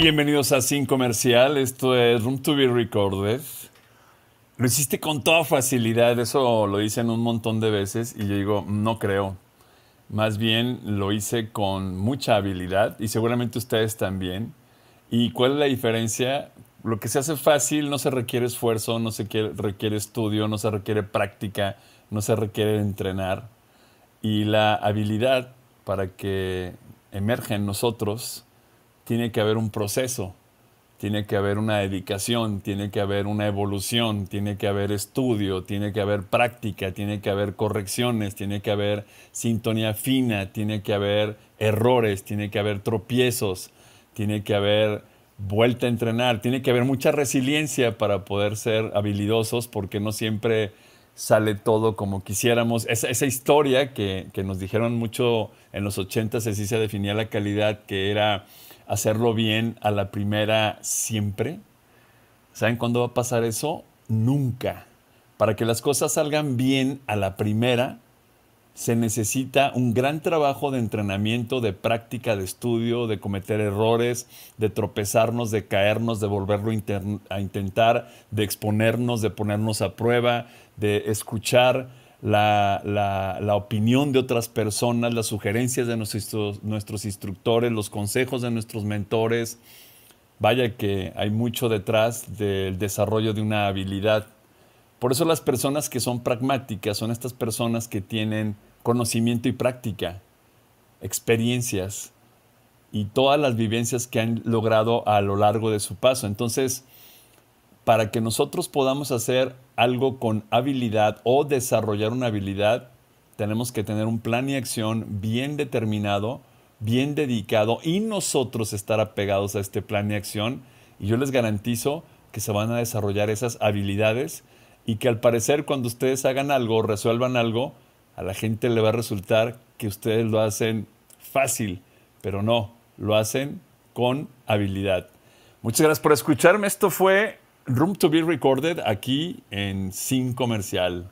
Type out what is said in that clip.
Bienvenidos a Sin Comercial, esto es Room to be Recorded. Lo hiciste con toda facilidad, eso lo dicen un montón de veces y yo digo, no creo. Más bien lo hice con mucha habilidad y seguramente ustedes también. ¿Y cuál es la diferencia? Lo que se hace fácil no se requiere esfuerzo, no se requiere, estudio, no se requiere práctica, no se requiere entrenar. Y la habilidad para que emerge en nosotros tiene que haber un proceso, tiene que haber una dedicación, tiene que haber una evolución, tiene que haber estudio, tiene que haber práctica, tiene que haber correcciones, tiene que haber sintonía fina, tiene que haber errores, tiene que haber tropiezos, tiene que haber vuelta a entrenar, tiene que haber mucha resiliencia para poder ser habilidosos porque no siempre sale todo como quisiéramos. Esa, esa historia que, que, nos dijeron mucho en los 80 así se definía la calidad, que era hacerlo bien a la primera siempre. ¿Saben cuándo va a pasar eso? Nunca. Para que las cosas salgan bien a la primera, se necesita un gran trabajo de entrenamiento, de práctica, de estudio, de cometer errores, de tropezarnos, de caernos, de volverlo a intentar, de exponernos, de ponernos a prueba, de escuchar la, opinión de otras personas, las sugerencias de nuestros instructores, los consejos de nuestros mentores. Vaya que hay mucho detrás del desarrollo de una habilidad. Por eso las personas que son pragmáticas son estas personas que tienen conocimiento y práctica, experiencias y todas las vivencias que han logrado a lo largo de su paso. Entonces, para que nosotros podamos hacer algo con habilidad o desarrollar una habilidad, tenemos que tener un plan y acción bien determinado, bien dedicado y nosotros estar apegados a este plan y acción. Y yo les garantizo que se van a desarrollar esas habilidades y que al parecer cuando ustedes hagan algo, resuelvan algo, a la gente le va a resultar que ustedes lo hacen fácil, pero no, lo hacen con habilidad. Muchas gracias por escucharme. Esto fue Room to be Recorded aquí en Sin Comercial.